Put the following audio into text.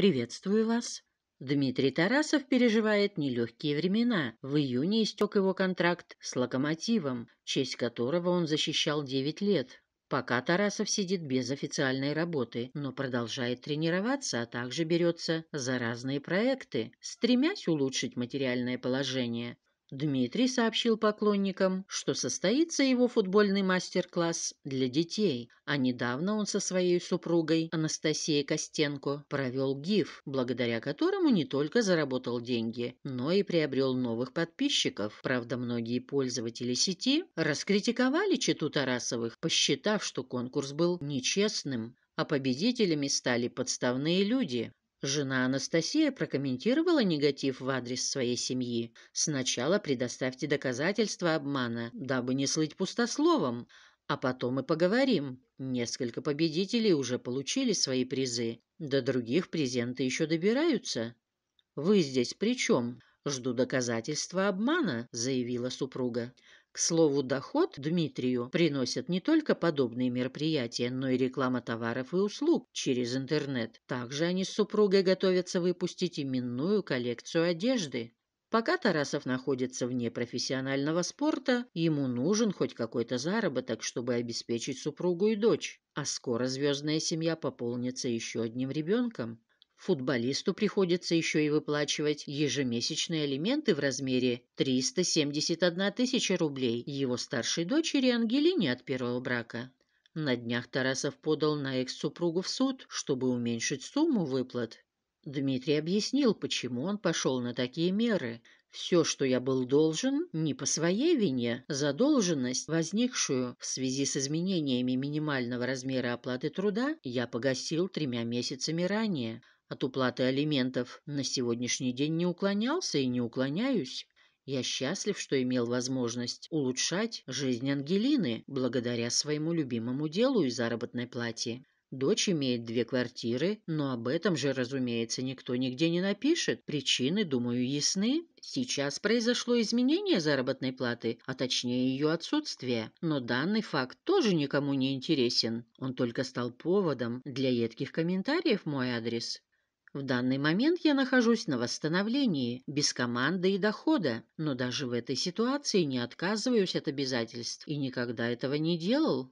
Приветствую вас. Дмитрий Тарасов переживает нелегкие времена. В июне истек его контракт с «Локомотивом», честь которого он защищал 9 лет. Пока Тарасов сидит без официальной работы, но продолжает тренироваться, а также берется за разные проекты, стремясь улучшить материальное положение. Дмитрий сообщил поклонникам, что состоится его футбольный мастер-класс для детей, а недавно он со своей супругой Анастасией Костенко провел гиф, благодаря которому не только заработал деньги, но и приобрел новых подписчиков. Правда, многие пользователи сети раскритиковали Читу Тарасовых, посчитав, что конкурс был нечестным, а победителями стали подставные люди, Жена Анастасия прокомментировала негатив в адрес своей семьи. «Сначала предоставьте доказательства обмана, дабы не слыть пустословом, а потом и поговорим. Несколько победителей уже получили свои призы, до других презенты еще добираются. Вы здесь при чем?» «Жду доказательства обмана», — заявила супруга. К слову, доход Дмитрию приносят не только подобные мероприятия, но и реклама товаров и услуг через интернет. Также они с супругой готовятся выпустить именную коллекцию одежды. Пока Тарасов находится вне профессионального спорта, ему нужен хоть какой-то заработок, чтобы обеспечить супругу и дочь. А скоро звездная семья пополнится еще одним ребенком. Футболисту приходится еще и выплачивать ежемесячные алименты в размере 371 тысяча рублей его старшей дочери Ангелине от первого брака. На днях Тарасов подал на экс-супругу в суд, чтобы уменьшить сумму выплат. Дмитрий объяснил, почему он пошел на такие меры. «Все, что я был должен, не по своей вине. Задолженность, возникшую в связи с изменениями минимального размера оплаты труда, я погасил тремя месяцами ранее от уплаты алиментов на сегодняшний день не уклонялся и не уклоняюсь. Я счастлив, что имел возможность улучшать жизнь Ангелины благодаря своему любимому делу и заработной плате. Дочь имеет две квартиры, но об этом же, разумеется, никто нигде не напишет. Причины, думаю, ясны. Сейчас произошло изменение заработной платы, а точнее ее отсутствие. Но данный факт тоже никому не интересен. Он только стал поводом для едких комментариев мой адрес. В данный момент я нахожусь на восстановлении, без команды и дохода, но даже в этой ситуации не отказываюсь от обязательств и никогда этого не делал.